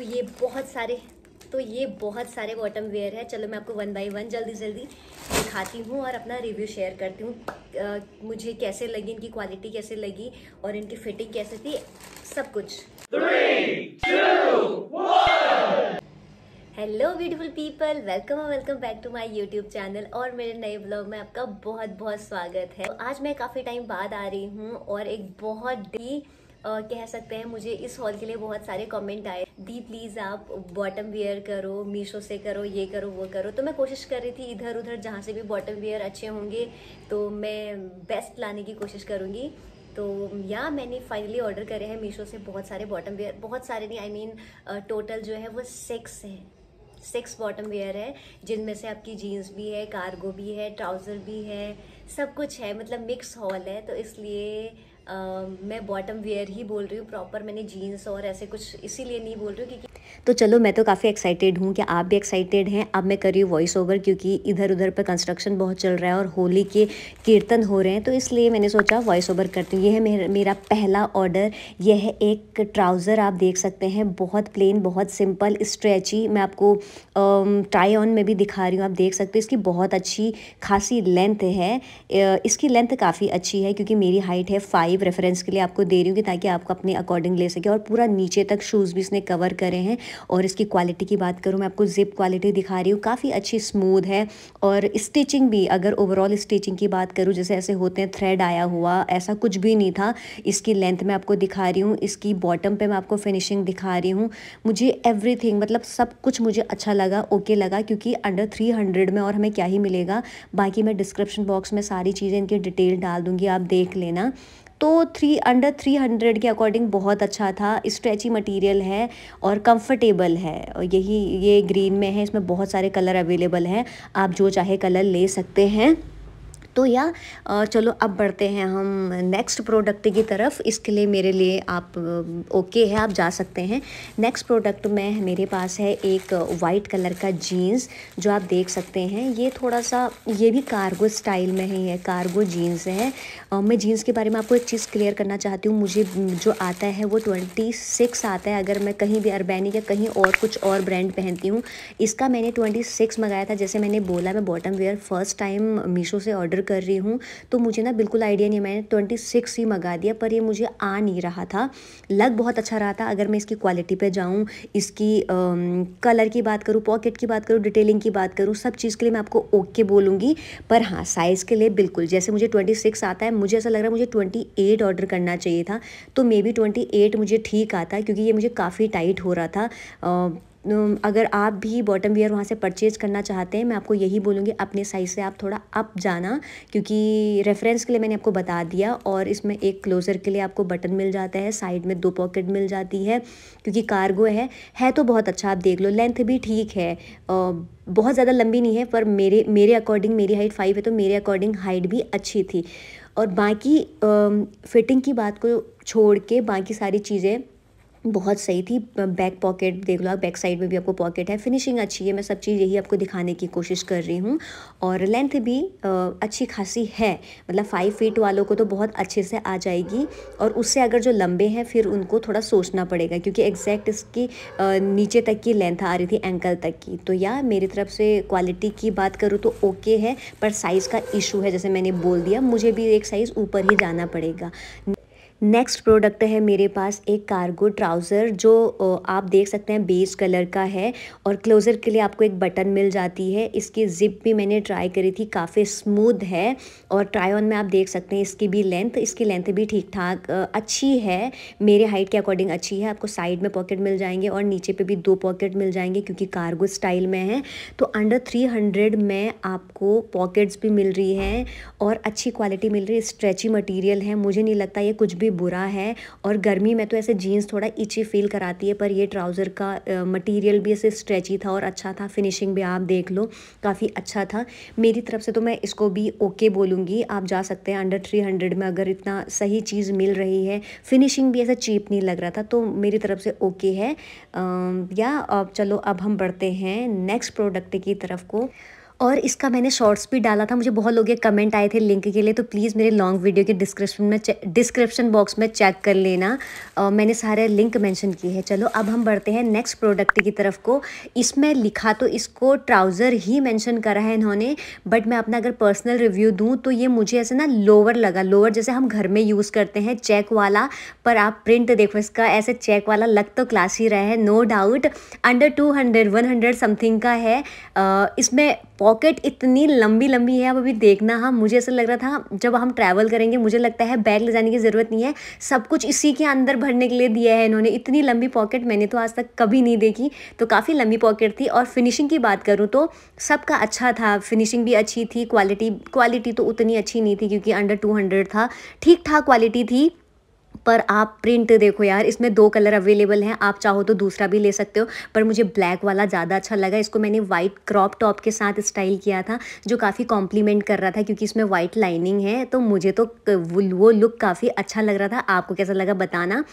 तो ये बहुत सारे तो ये बहुत सारे बॉटम वेयर है चलो मैं आपको वन बाई वन जल्दी जल्दी दिखाती हूँ और अपना रिव्यू शेयर करती हूँ मुझे कैसे लगी इनकी क्वालिटी कैसे लगी और इनकी फिटिंग कैसे थी सब कुछ हेलो ब्यूटीफुल पीपल वेलकम और welcome back to my YouTube channel और मेरे नए ब्लॉग में आपका बहुत बहुत स्वागत है तो आज मैं काफ़ी टाइम बाद आ रही हूँ और एक बहुत ही कह सकते हैं मुझे इस हॉल के लिए बहुत सारे कमेंट आए दी प्लीज़ आप बॉटम वेयर करो मीशो से करो ये करो वो करो तो मैं कोशिश कर रही थी इधर उधर जहाँ से भी बॉटम वेयर अच्छे होंगे तो मैं बेस्ट लाने की कोशिश करूँगी तो या मैंने फाइनली ऑर्डर करे हैं मीशो से बहुत सारे बॉटम वेयर बहुत सारे नहीं आई I मीन mean, टोटल जो है वो सिक्स है सिक्स बॉटम वेयर है जिनमें से आपकी जीन्स भी है कार्गो भी है ट्राउज़र भी है सब कुछ है मतलब मिक्स हॉल है तो इसलिए मैं बॉटम वेयर ही बोल रही हूँ प्रॉपर मैंने जीन्स और ऐसे कुछ इसीलिए नहीं बोल रही हूँ क्योंकि तो चलो मैं तो काफ़ी एक्साइटेड हूँ कि आप भी एक्साइटेड हैं अब मैं कर रही हूँ वॉइस ओवर क्योंकि इधर उधर पर कंस्ट्रक्शन बहुत चल रहा है और होली के कीर्तन हो रहे हैं तो इसलिए मैंने सोचा वॉइस ओवर करती हूँ यह है मेरा मेरा पहला ऑर्डर यह है एक ट्राउज़र आप देख सकते हैं बहुत प्लेन बहुत सिंपल स्ट्रेची मैं आपको ट्राई ऑन में भी दिखा रही हूँ आप देख सकते हो इसकी बहुत अच्छी खासी लेंथ है इसकी लेंथ काफ़ी अच्छी है क्योंकि मेरी हाइट है फाइव सिर्फ रेफरेंस के लिए आपको दे रही हूँ कि ताकि आप अपने अकॉर्डिंग ले सके और पूरा नीचे तक शूज़ भी इसने कवर करे हैं और इसकी क्वालिटी की बात करूँ मैं आपको जिप क्वालिटी दिखा रही हूँ काफ़ी अच्छी स्मूद है और स्टिचिंग भी अगर ओवरऑल स्टिचिंग की बात करूँ जैसे ऐसे होते हैं थ्रेड आया हुआ ऐसा कुछ भी नहीं था इसकी लेंथ मैं आपको दिखा रही हूँ इसकी बॉटम पर मैं आपको फिनिशिंग दिखा रही हूँ मुझे एवरी मतलब सब कुछ मुझे अच्छा लगा ओके लगा क्योंकि अंडर थ्री हंड्रेड में और हमें क्या ही मिलेगा बाकी मैं डिस्क्रिप्शन बॉक्स में सारी चीज़ें इनकी डिटेल डाल दूँगी आप देख लेना तो थ्री अंडर थ्री हंड्रेड के अकॉर्डिंग बहुत अच्छा था स्ट्रेची मटेरियल है और कंफर्टेबल है और यही ये ग्रीन में है इसमें बहुत सारे कलर अवेलेबल हैं आप जो चाहे कलर ले सकते हैं तो या चलो अब बढ़ते हैं हम नेक्स्ट प्रोडक्ट की तरफ इसके लिए मेरे लिए आप ओके है आप जा सकते हैं नेक्स्ट प्रोडक्ट में मेरे पास है एक वाइट कलर का जीन्स जो आप देख सकते हैं ये थोड़ा सा ये भी कार्गो स्टाइल में ही है कार्गो जीन्स है मैं जीन्स के बारे में आपको एक चीज़ क्लियर करना चाहती हूँ मुझे जो आता है वो ट्वेंटी सिक्स आता है अगर मैं कहीं भी अरबैनी या कहीं और कुछ और ब्रांड पहनती हूँ इसका मैंने ट्वेंटी सिक्स मंगाया था जैसे मैंने बोला मैं bottom wear first time Meesho से ऑर्डर कर रही हूँ तो मुझे ना बिल्कुल आइडिया नहीं मैंने ट्वेंटी सिक्स ही मंगा दिया पर ये मुझे आ नहीं रहा था लग बहुत अच्छा रहा था अगर मैं इसकी क्वालिटी पर जाऊँ इसकी कलर की बात करूँ पॉकेट की बात करूँ डिटेलिंग की बात करूँ सब चीज़ के लिए मैं आपको ओके बोलूँगी पर हाँ साइज़ के लिए बिल्कुल जैसे मुझे ट्वेंटी सिक्स आता है मुझे ऐसा लग रहा है मुझे ट्वेंटी एट ऑर्डर करना चाहिए था तो मे बी ट्वेंटी एट मुझे ठीक आता क्योंकि ये मुझे काफ़ी टाइट हो रहा था अगर आप भी बॉटम वियर वहाँ से परचेज करना चाहते हैं मैं आपको यही बोलूँगी अपने साइज़ से आप थोड़ा अप जाना क्योंकि रेफरेंस के लिए मैंने आपको बता दिया और इसमें एक क्लोज़र के लिए आपको बटन मिल जाता है साइड में दो पॉकेट मिल जाती है क्योंकि कार्गो है है तो बहुत अच्छा आप देख लो लेंथ भी ठीक है बहुत ज़्यादा लंबी नहीं है पर मेरे मेरे अकॉर्डिंग मेरी हाइट फाइव है तो मेरे अकॉर्डिंग हाइट भी अच्छी थी और बाकी फिटिंग की बात को छोड़ के बाकी सारी चीज़ें बहुत सही थी बैक पॉकेट देख लो आप बैक साइड में भी आपको पॉकेट है फिनिशिंग अच्छी है मैं सब चीज़ यही आपको दिखाने की कोशिश कर रही हूँ और लेंथ भी अच्छी खासी है मतलब फाइव फीट वालों को तो बहुत अच्छे से आ जाएगी और उससे अगर जो लंबे हैं फिर उनको थोड़ा सोचना पड़ेगा क्योंकि एग्जैक्ट इसकी नीचे तक की लेंथ आ रही थी एंकल तक की तो या मेरी तरफ से क्वालिटी की बात करूँ तो ओके है पर साइज़ का इशू है जैसे मैंने बोल दिया मुझे भी एक साइज़ ऊपर ही जाना पड़ेगा नेक्स्ट प्रोडक्ट है मेरे पास एक कार्गो ट्राउज़र जो आप देख सकते हैं बेज कलर का है और क्लोज़र के लिए आपको एक बटन मिल जाती है इसकी ज़िप भी मैंने ट्राई करी थी काफ़ी स्मूथ है और ट्राई ऑन में आप देख सकते हैं इसकी भी लेंथ इसकी लेंथ भी ठीक ठाक अच्छी है मेरे हाइट के अकॉर्डिंग अच्छी है आपको साइड में पॉकेट मिल जाएंगे और नीचे पर भी दो पॉकेट मिल जाएंगे क्योंकि कार्गो स्टाइल में है तो अंडर थ्री हंड्रेड में आपको पॉकेट्स भी मिल रही हैं और अच्छी क्वालिटी मिल रही है स्ट्रेची मटीरियल है मुझे नहीं लगता ये कुछ भी भी बुरा है और गर्मी में तो ऐसे जीन्स थोड़ा इची फील कराती है पर ये ट्राउज़र का मटेरियल भी ऐसे स्ट्रेची था और अच्छा था फिनिशिंग भी आप देख लो काफ़ी अच्छा था मेरी तरफ से तो मैं इसको भी ओके बोलूँगी आप जा सकते हैं अंडर थ्री हंड्रेड में अगर इतना सही चीज़ मिल रही है फिनिशिंग भी ऐसा चीप नहीं लग रहा था तो मेरी तरफ से ओके है या अब चलो अब हम बढ़ते हैं नेक्स्ट प्रोडक्ट की तरफ को और इसका मैंने शॉर्ट्स भी डाला था मुझे बहुत लोग ये कमेंट आए थे लिंक के लिए तो प्लीज़ मेरे लॉन्ग वीडियो के डिस्क्रिप्शन में डिस्क्रिप्शन बॉक्स में चेक कर लेना uh, मैंने सारे लिंक मेंशन किए हैं चलो अब हम बढ़ते हैं नेक्स्ट प्रोडक्ट की तरफ को इसमें लिखा तो इसको ट्राउज़र ही मैंशन करा है इन्होंने बट मैं अपना अगर पर्सनल रिव्यू दूँ तो ये मुझे ऐसे ना लोअर लगा लोअर जैसे हम घर में यूज़ करते हैं चेक वाला पर आप प्रिंट देखो इसका ऐसे चेक वाला लग तो क्लास ही रहा है no doubt under two hundred one hundred something का है uh, इसमें पॉकेट इतनी लंबी लंबी है अब अभी देखना हम हाँ, मुझे ऐसा लग रहा था जब हम ट्रैवल करेंगे मुझे लगता है बैग ले जाने की ज़रूरत नहीं है सब कुछ इसी के अंदर भरने के लिए दिया है इन्होंने इतनी लंबी पॉकेट मैंने तो आज तक कभी नहीं देखी तो काफ़ी लंबी पॉकेट थी और फिनिशिंग की बात करूँ तो सबका अच्छा था फिनिशिंग भी अच्छी थी क्वालिटी क्वालिटी तो उतनी अच्छी नहीं थी क्योंकि अंडर टू हंड्रेड था ठीक ठाक क्वालिटी थी पर आप प्रिंट देखो यार इसमें दो कलर अवेलेबल हैं आप चाहो तो दूसरा भी ले सकते हो पर मुझे ब्लैक वाला ज़्यादा अच्छा लगा इसको मैंने वाइट क्रॉप टॉप के साथ स्टाइल किया था जो काफ़ी कॉम्प्लीमेंट कर रहा था क्योंकि इसमें वाइट लाइनिंग है तो मुझे तो वो लुक काफ़ी अच्छा लग रहा था आपको कैसा लगा बताना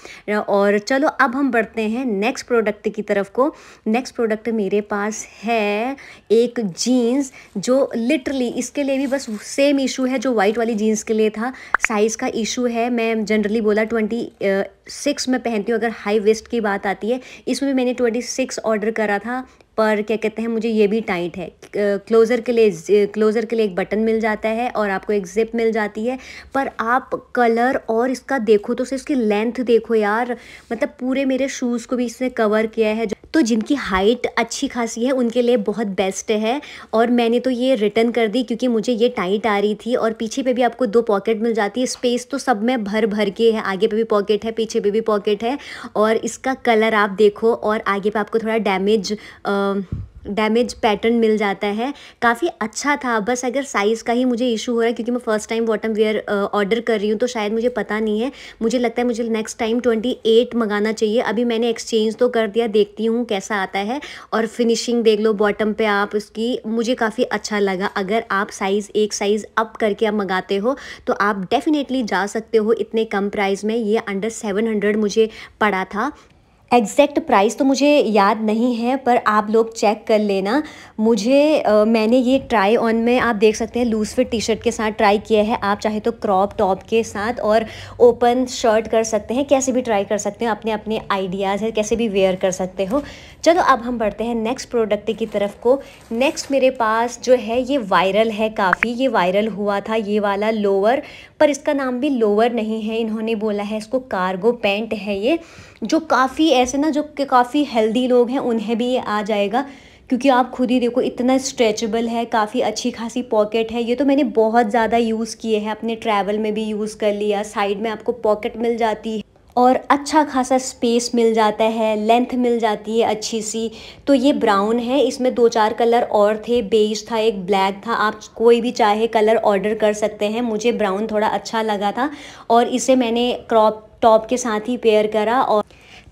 और चलो अब हम बढ़ते हैं नेक्स्ट प्रोडक्ट की तरफ को नेक्स्ट प्रोडक्ट मेरे पास है एक जीन्स जो लिटरली इसके लिए भी बस सेम इशू है जो वाइट वाली जीन्स के लिए था साइज़ का इशू है मैं जनरली बोला 20 uh, सिक्स में पहनती हूँ अगर हाई वेस्ट की बात आती है इसमें भी मैंने ट्वेंटी सिक्स ऑर्डर करा था पर क्या कहते हैं मुझे ये भी टाइट है क्लोज़र के लिए क्लोज़र के लिए एक बटन मिल जाता है और आपको एक जिप मिल जाती है पर आप कलर और इसका देखो तो इसकी लेंथ देखो यार मतलब पूरे मेरे शूज़ को भी इसने कवर किया है तो जिनकी हाइट अच्छी खासी है उनके लिए बहुत बेस्ट है और मैंने तो ये रिटर्न कर दी क्योंकि मुझे ये टाइट आ रही थी और पीछे पे भी आपको दो पॉकेट मिल जाती है स्पेस तो सब में भर भर के है आगे पे भी पॉकेट है पीछे पीछे भी, भी पॉकेट है और इसका कलर आप देखो और आगे पे आपको थोड़ा डैमेज डैमेज पैटर्न मिल जाता है काफ़ी अच्छा था बस अगर साइज़ का ही मुझे इशू हो रहा है क्योंकि मैं first time bottom wear order कर रही हूँ तो शायद मुझे पता नहीं है मुझे लगता है मुझे नेक्स्ट टाइम ट्वेंटी एट मंगाना चाहिए अभी मैंने एक्सचेंज तो कर दिया देखती हूँ कैसा आता है और फिनिशिंग देख लो बॉटम पर आप उसकी मुझे काफ़ी अच्छा लगा अगर आप साइज़ एक साइज़ अप करके आप मंगाते हो तो आप डेफ़िनेटली जा सकते हो इतने कम प्राइस में ये अंडर सेवन हंड्रेड मुझे पड़ा था एग्जैक्ट प्राइस तो मुझे याद नहीं है पर आप लोग चेक कर लेना मुझे आ, मैंने ये ट्राई ऑन में आप देख सकते हैं लूज़ फिट टी शर्ट के साथ ट्राई किया है आप चाहे तो क्रॉप टॉप के साथ और ओपन शर्ट कर सकते हैं कैसे भी ट्राई कर सकते हो अपने अपने आइडियाज़ है कैसे भी वेयर कर सकते हो चलो अब हम बढ़ते हैं नेक्स्ट प्रोडक्ट की तरफ को नेक्स्ट मेरे पास जो है ये वायरल है काफ़ी ये वायरल हुआ था ये वाला लोअर पर इसका नाम भी लोअर नहीं है इन्होंने बोला है इसको कार्गो पैंट है ये जो काफ़ी ऐसे ना जो कि काफ़ी हेल्दी लोग हैं उन्हें भी ये आ जाएगा क्योंकि आप खुद ही देखो इतना स्ट्रेचबल है काफ़ी अच्छी खासी पॉकेट है ये तो मैंने बहुत ज़्यादा यूज़ किए हैं अपने ट्रैवल में भी यूज़ कर लिया साइड में आपको पॉकेट मिल जाती है और अच्छा खासा स्पेस मिल जाता है लेंथ मिल जाती है अच्छी सी तो ये ब्राउन है इसमें दो चार कलर और थे बेज था एक ब्लैक था आप कोई भी चाहे कलर ऑर्डर कर सकते हैं मुझे ब्राउन थोड़ा अच्छा लगा था और इसे मैंने क्रॉप टॉप के साथ ही पेयर करा और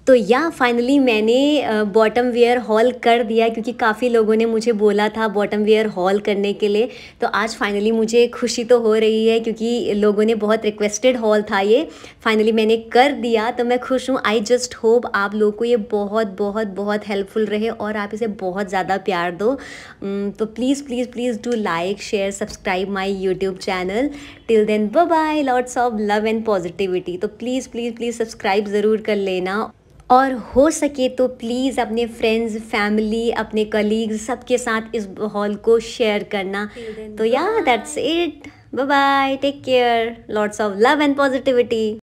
तो या फाइनली मैंने बॉटम वेयर हॉल कर दिया क्योंकि काफ़ी लोगों ने मुझे बोला था बॉटम वेयर हॉल करने के लिए तो आज फाइनली मुझे खुशी तो हो रही है क्योंकि लोगों ने बहुत रिक्वेस्टेड हॉल था ये फाइनली मैंने कर दिया तो मैं खुश हूँ आई जस्ट होप आप लोगों को ये बहुत बहुत बहुत हेल्पफुल रहे और आप इसे बहुत ज़्यादा प्यार दो तो please please please do like share subscribe my YouTube channel till then bye lots of love and positivity तो प्लीज़ प्लीज़ प्लीज़ सब्सक्राइब ज़रूर कर लेना और हो सके तो प्लीज़ अपने फ्रेंड्स फैमिली अपने कलीग्स सबके साथ इस हॉल को शेयर करना तो yeah that's it bye bye take care lots of love and positivity